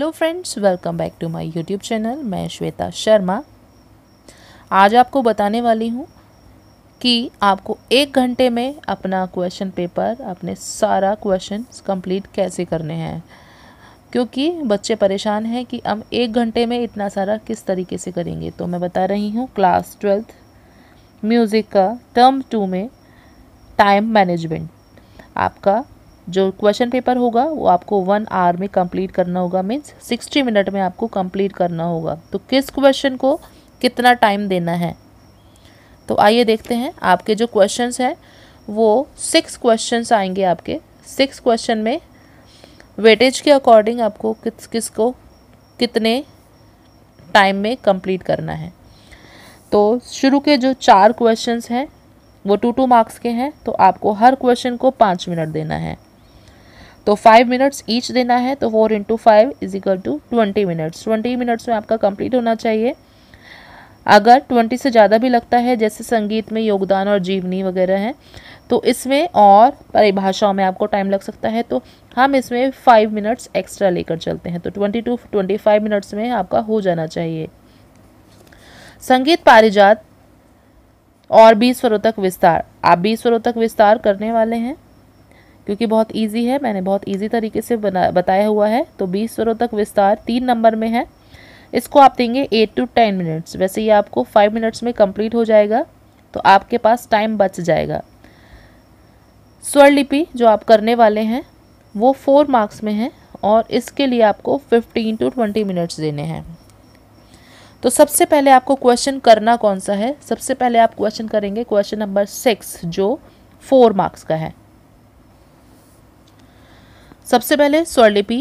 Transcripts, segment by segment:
hello friends welcome back to my YouTube channel मैं श्वेता शर्मा आज आपको बताने वाली हूँ कि आपको एक घंटे में अपना क्वेश्चन पेपर अपने सारा क्वेश्चन कंप्लीट कैसे करने हैं क्योंकि बच्चे परेशान हैं कि हम एक घंटे में इतना सारा किस तरीके से करेंगे तो मैं बता रही हूँ क्लास ट्वेल्थ म्यूज़िक का टर्म टू में टाइम मैनेजमेंट आपका जो क्वेश्चन पेपर होगा वो आपको वन आवर में कंप्लीट करना होगा मीन्स सिक्सटी मिनट में आपको कंप्लीट करना होगा तो किस क्वेश्चन को कितना टाइम देना है तो आइए देखते हैं आपके जो क्वेश्चंस हैं वो सिक्स क्वेश्चंस आएंगे आपके सिक्स क्वेश्चन में वेटेज के अकॉर्डिंग आपको किस किस को कितने टाइम में कंप्लीट करना है तो शुरू के जो चार क्वेश्चंस हैं वो टू टू मार्क्स के हैं तो आपको हर क्वेश्चन को पाँच मिनट देना है तो फाइव मिनट्स ईच देना है तो four into five is equal to twenty minutes twenty minutes में आपका कंप्लीट होना चाहिए अगर ट्वेंटी से ज़्यादा भी लगता है जैसे संगीत में योगदान और जीवनी वगैरह हैं तो इसमें और परिभाषाओं में आपको टाइम लग सकता है तो हम इसमें फाइव मिनट्स एक्स्ट्रा लेकर चलते हैं तो twenty to twenty five minutes में आपका हो जाना चाहिए संगीत पारिजात और बीस स्वरों तक विस्तार आप बीस स्वरों तक विस्तार करने वाले हैं क्योंकि बहुत ईजी है मैंने बहुत ईजी तरीके से बना बताया हुआ है तो बीस स्वरों तक विस्तार तीन नंबर में है इसको आप देंगे एट टू टेन मिनट्स वैसे ये आपको फाइव मिनट्स में कंप्लीट हो जाएगा तो आपके पास टाइम बच जाएगा स्वरलिपि जो आप करने वाले हैं वो फोर मार्क्स में है और इसके लिए आपको फिफ्टीन टू ट्वेंटी मिनट्स देने हैं तो सबसे पहले आपको क्वेश्चन करना कौन सा है सबसे पहले आप क्वेश्चन करेंगे क्वेश्चन नंबर सिक्स जो फोर मार्क्स का है सबसे पहले स्वरलिपि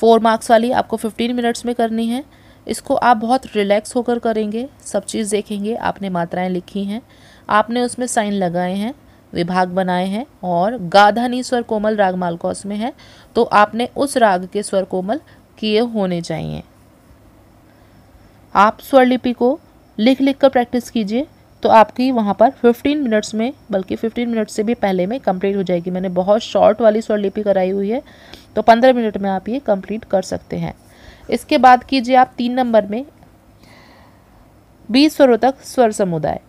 फोर मार्क्स वाली आपको फिफ्टीन मिनट्स में करनी है इसको आप बहुत रिलैक्स होकर करेंगे सब चीज़ देखेंगे आपने मात्राएं लिखी हैं आपने उसमें साइन लगाए हैं विभाग बनाए हैं और गाधानी स्वर कोमल राग मालका उसमें है तो आपने उस राग के स्वर कोमल किए होने चाहिए आप स्वरलिपि को लिख लिख कर प्रैक्टिस कीजिए तो आपकी वहाँ पर 15 मिनट्स में बल्कि 15 मिनट से भी पहले में कंप्लीट हो जाएगी मैंने बहुत शॉर्ट वाली स्वरलिपि कराई हुई है तो 15 मिनट में आप ये कंप्लीट कर सकते हैं इसके बाद कीजिए आप तीन नंबर में बीस स्वरों तक स्वर समुदाय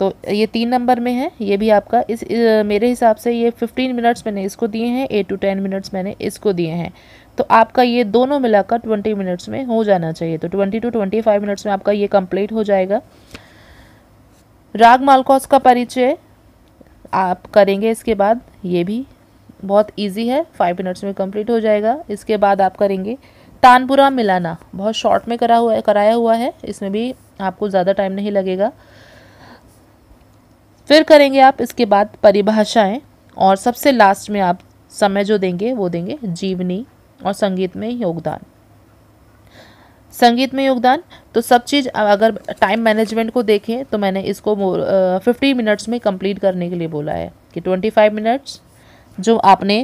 तो ये तीन नंबर में है ये भी आपका इस, इस मेरे हिसाब से ये फिफ्टीन मिनट्स मैंने इसको दिए हैं एट टू टेन मिनट्स मैंने इसको दिए हैं तो आपका ये दोनों मिलाकर ट्वेंटी मिनट्स में हो जाना चाहिए तो twenty to twenty five minutes में आपका ये कंप्लीट हो जाएगा राग मालकोस का परिचय आप करेंगे इसके बाद ये भी बहुत इजी है फाइव मिनट्स में कंप्लीट हो जाएगा इसके बाद आप करेंगे तानपुरा मिलाना बहुत शॉर्ट में करा हुआ है कराया हुआ है इसमें भी आपको ज़्यादा टाइम नहीं लगेगा फिर करेंगे आप इसके बाद परिभाषाएं और सबसे लास्ट में आप समय जो देंगे वो देंगे जीवनी और संगीत में योगदान संगीत में योगदान तो सब चीज़ अगर टाइम मैनेजमेंट को देखें तो मैंने इसको फिफ्टी मिनट्स में कंप्लीट करने के लिए बोला है कि ट्वेंटी फाइव मिनट्स जो आपने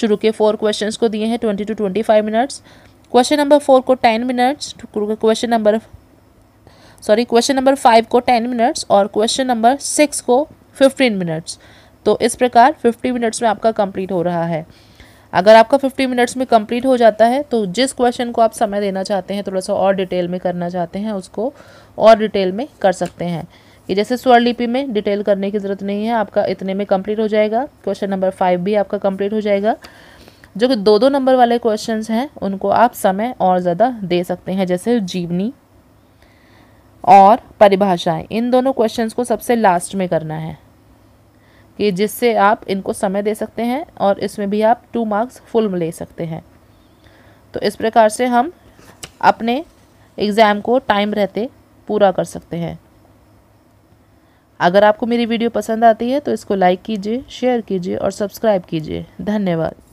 शुरू के फोर क्वेश्चंस को दिए हैं twenty to twenty five minutes question number four को ten minutes question number sorry question number five को टेन मिनट्स और क्वेश्चन नंबर सिक्स को फिफ्टीन मिनट्स तो इस प्रकार फिफ्टी मिनट्स में आपका कंप्लीट हो रहा है अगर आपका 50 मिनट्स में कंप्लीट हो जाता है तो जिस क्वेश्चन को आप समय देना चाहते हैं थोड़ा सा और डिटेल में करना चाहते हैं उसको और डिटेल में कर सकते हैं कि जैसे स्वरलिपि में डिटेल करने की ज़रूरत नहीं है आपका इतने में कंप्लीट हो जाएगा क्वेश्चन नंबर फाइव भी आपका कंप्लीट हो जाएगा जो कि दो दो नंबर वाले क्वेश्चंस हैं उनको आप समय और ज़्यादा दे सकते हैं जैसे जीवनी और परिभाषाएं इन दोनों क्वेश्चंस को सबसे लास्ट में करना है कि जिससे आप इनको समय दे सकते हैं और इसमें भी आप टू मार्क्स फुल ले सकते हैं तो इस प्रकार से हम अपने एग्ज़ाम को टाइम रहते पूरा कर सकते हैं अगर आपको मेरी वीडियो पसंद आती है तो इसको लाइक कीजिए शेयर कीजिए और सब्सक्राइब कीजिए धन्यवाद